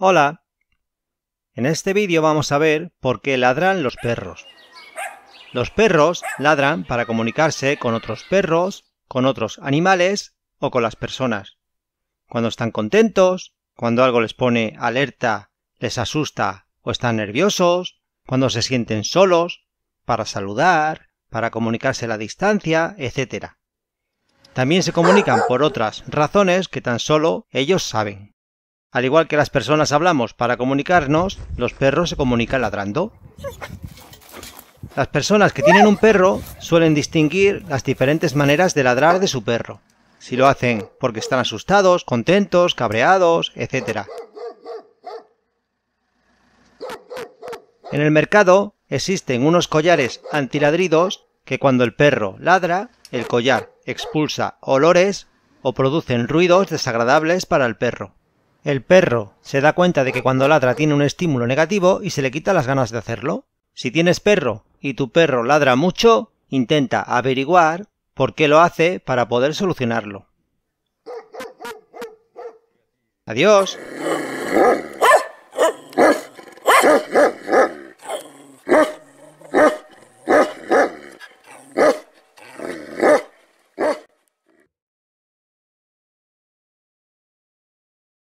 Hola. En este vídeo vamos a ver por qué ladran los perros. Los perros ladran para comunicarse con otros perros, con otros animales o con las personas. Cuando están contentos, cuando algo les pone alerta, les asusta o están nerviosos, cuando se sienten solos, para saludar, para comunicarse a la distancia, etc. También se comunican por otras razones que tan solo ellos saben. Al igual que las personas hablamos para comunicarnos, los perros se comunican ladrando. Las personas que tienen un perro suelen distinguir las diferentes maneras de ladrar de su perro. Si lo hacen porque están asustados, contentos, cabreados, etc. En el mercado existen unos collares antiladridos que cuando el perro ladra, el collar expulsa olores o producen ruidos desagradables para el perro. El perro se da cuenta de que cuando ladra tiene un estímulo negativo y se le quita las ganas de hacerlo. Si tienes perro y tu perro ladra mucho, intenta averiguar por qué lo hace para poder solucionarlo. Adiós.